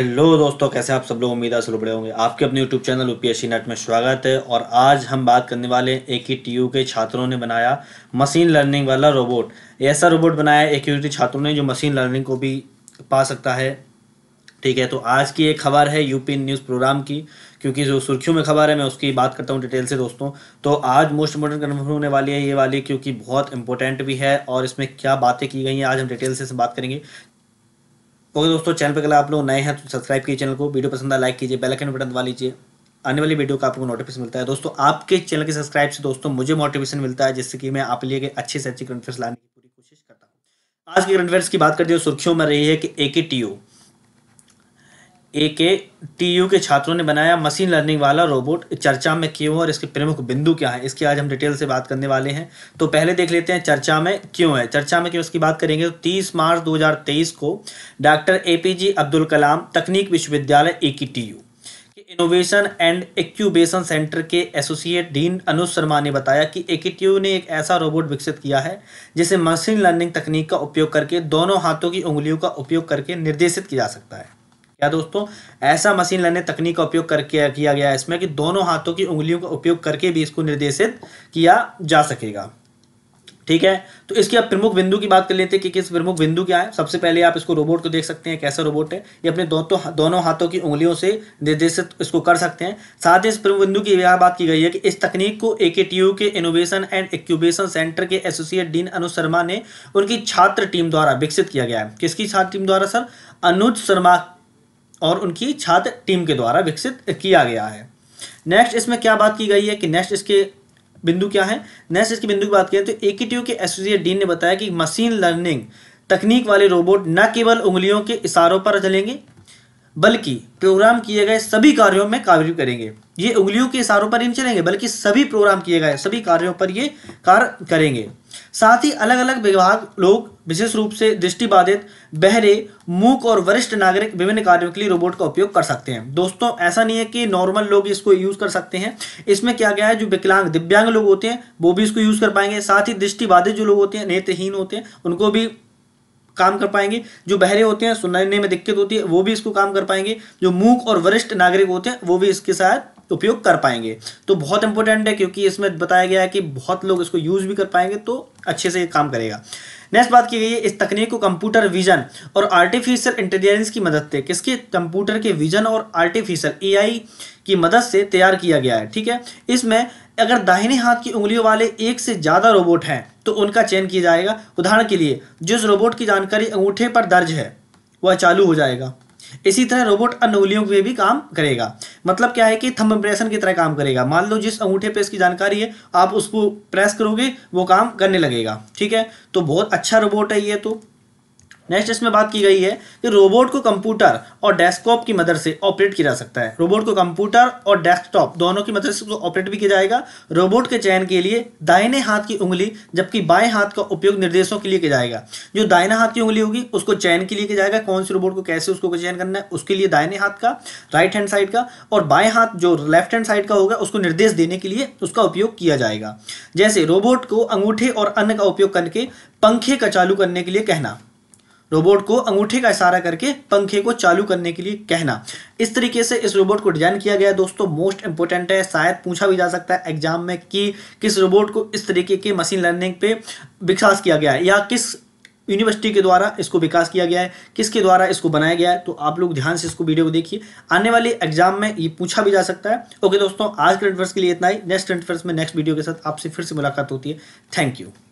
hello दोस्तों कैसे आप सब लोग उम्मीद है बड़े होंगे आपके अपने YouTube channel U P net में स्वागत है और आज हम बात करने वाले हैं एक ही टी के छात्रों ने बनाया मशीन लर्निंग वाला रोबोट ऐसा रोबोट बनाया एक टी छात्रों ने जो मशीन लर्निंग को भी पा सकता है ठीक है तो आज की एक खबर है यूपी न्यूज़ प्रोग्राम की क्योंकि जो सुर्खियों में खबर है मैं उसकी बात करता हूँ डिटेल से दोस्तों तो आज मोस्ट इम्पोर्टेंट कन्फर्म होने वाली है ये वाली क्योंकि बहुत इंपॉर्टेंट भी है और इसमें क्या बातें की गई हैं आज हम डिटेल से बात करेंगे ओके दोस्तों चैनल पर अगर आप लोग नए हैं तो सब्सक्राइब कीजिए चैनल को वीडियो पसंद आए लाइक कीजिए बेल आइकन बटन दबा लीजिए आने वाली वीडियो का आपको नोटिफिकेशन मिलता है दोस्तों आपके चैनल के सब्सक्राइब से दोस्तों मुझे मोटिवेशन मिलता है जिससे कि मैं आप लिए अच्छे से अच्छे करंट अफेयर्स लाने की पूरी कोशिश करता हूँ आज के करंट अफेयर्स की बात करते हुए सुर्खियों में रही है कि ए के टी ओ ए के टी यू के छात्रों ने बनाया मशीन लर्निंग वाला रोबोट चर्चा में क्यों और इसके प्रमुख बिंदु क्या है इसकी आज हम डिटेल से बात करने वाले हैं तो पहले देख लेते हैं चर्चा में क्यों है चर्चा में क्यों इसकी बात करेंगे तो 30 मार्च 2023 को doctor A P J Abdul Kalam तकनीक विश्वविद्यालय A K T U innovation and incubation centre के एसोसिएट डीन अनुज शर्मा ने बताया कि एकेटीयू ने एक ऐसा रोबोट विकसित किया है जिसे मशीन लर्निंग तकनीक का उपयोग करके दोनों हाथों की उंगलियों का उपयोग करके निर्देशित किया जा सकता है क्या दोस्तों ऐसा मशीन लर्निंग तकनीक का उपयोग करके किया गया है इसमें कि दोनों हाथों की उंगलियों का उपयोग करके भी इसको निर्देशित किया जा सकेगा ठीक है तो इसके आप प्रमुख बिंदु की बात कर लेते हैं कि किस प्रमुख बिंदु क्या है सबसे पहले आप इसको रोबोट को देख सकते हैं कैसा रोबोट है ये अपने दो, तो, दोनों हाथों की उंगलियों से निर्देशित इसको कर सकते हैं साथ ही इस प्रमुख बिंदु की यह बात की गई है कि इस तकनीक को A K innovation and incubation centre के एसोसिएट डीन अनुज शर्मा ने उनकी छात्र टीम द्वारा विकसित किया गया है किसकी छात्र टीम द्वारा सर अनुज शर्मा और उनकी छात्र टीम के द्वारा विकसित किया गया है नेक्स्ट इसमें क्या बात की गई है कि नेक्स्ट इसके बिंदु क्या है नेक्स्ट इसके बिंदु की बात करें तो ए के एसोसिएट डीन ने बताया कि मशीन लर्निंग तकनीक वाले रोबोट न केवल उंगलियों के इशारों पर चलेंगे बल्कि प्रोग्राम किए गए सभी कार्यों में कार्य करेंगे ये उंगलियों के इशारों पर ही चलेंगे बल्कि सभी प्रोग्राम किए गए सभी कार्यों पर ये कार्य करेंगे साथ ही अलग अलग विभाग लोग विशेष रूप से दृष्टिबाधित बहरे मूक और वरिष्ठ नागरिक विभिन्न कार्यों के लिए रोबोट का उपयोग कर सकते हैं दोस्तों ऐसा नहीं है कि नॉर्मल लोग इसको यूज कर सकते हैं इसमें क्या गया है जो विकलांग दिव्यांग लोग होते हैं वो भी इसको यूज कर पाएंगे साथ ही दृष्टिबाधित जो लोग होते हैं नेत्रहीन होते हैं उनको भी काम कर पाएंगे जो बहरे होते हैं सुनने में दिक्कत होती है वो भी इसको काम कर पाएंगे जो मूक और वरिष्ठ नागरिक होते हैं वो भी इसके साथ उपयोग कर पाएंगे तो बहुत इंपॉर्टेंट है क्योंकि इसमें बताया गया है कि बहुत लोग इसको यूज़ भी कर पाएंगे तो अच्छे से काम करेगा नेक्स्ट बात की गई है इस तकनीक को कंप्यूटर विजन और आर्टिफिशियल इंटेलिजेंस की मदद से किसके कंप्यूटर के विजन और आर्टिफिशियल एआई की मदद से तैयार किया गया है ठीक है इसमें अगर दाहिने हाथ की उंगलियों वाले एक से ज़्यादा रोबोट हैं तो उनका चयन किया जाएगा उदाहरण के लिए जिस रोबोट की जानकारी अंगूठे पर दर्ज है वह चालू हो जाएगा इसी तरह रोबोट अन्य उंगलियों में भी काम करेगा मतलब क्या है कि थंब इंप्रेशन की तरह काम करेगा मान लो जिस अंगूठे पे इसकी जानकारी है आप उसको प्रेस करोगे वो काम करने लगेगा ठीक है तो बहुत अच्छा रोबोट है ये तो नेक्स्ट इसमें बात की गई है कि रोबोट को कंप्यूटर और डेस्कटॉप की मदद से ऑपरेट किया जा सकता है रोबोट को कंप्यूटर और डेस्कटॉप दोनों की मदद से उसको ऑपरेट भी किया जाएगा रोबोट के चयन के लिए दाहिने हाथ की उंगली जबकि बाएं हाथ का उपयोग निर्देशों के लिए किया जाएगा जो दाहिने हाथ की उंगली होगी उसको चयन के लिए किया जाएगा कौन से रोबोट को कैसे उसको चयन करना है उसके लिए दाहिने हाथ का राइट हैंड साइड का और बाएं हाथ जो लेफ्ट हैंड साइड का होगा उसको निर्देश देने के लिए उसका उपयोग किया जाएगा जैसे रोबोट को अंगूठे और अन्न का उपयोग करके पंखे का चालू करने के लिए कहना रोबोट को अंगूठे का इशारा करके पंखे को चालू करने के लिए कहना इस तरीके से इस रोबोट को डिजाइन किया गया दोस्तों मोस्ट इंपॉर्टेंट है शायद पूछा भी जा सकता है एग्जाम में कि किस रोबोट को इस तरीके के मशीन लर्निंग पे विकास किया गया है या किस यूनिवर्सिटी के द्वारा इसको विकास किया गया है किसके द्वारा इसको बनाया गया है तो आप लोग ध्यान से इसको वीडियो को देखिए आने वाले एग्जाम में ये पूछा भी जा सकता है ओके दोस्तों आज के इंटरव्यूस के लिए इतना ही नेक्स्ट इंटरव्यूस में नेक्स्ट वीडियो के साथ आपसे फिर से मुलाकात होती है थैंक यू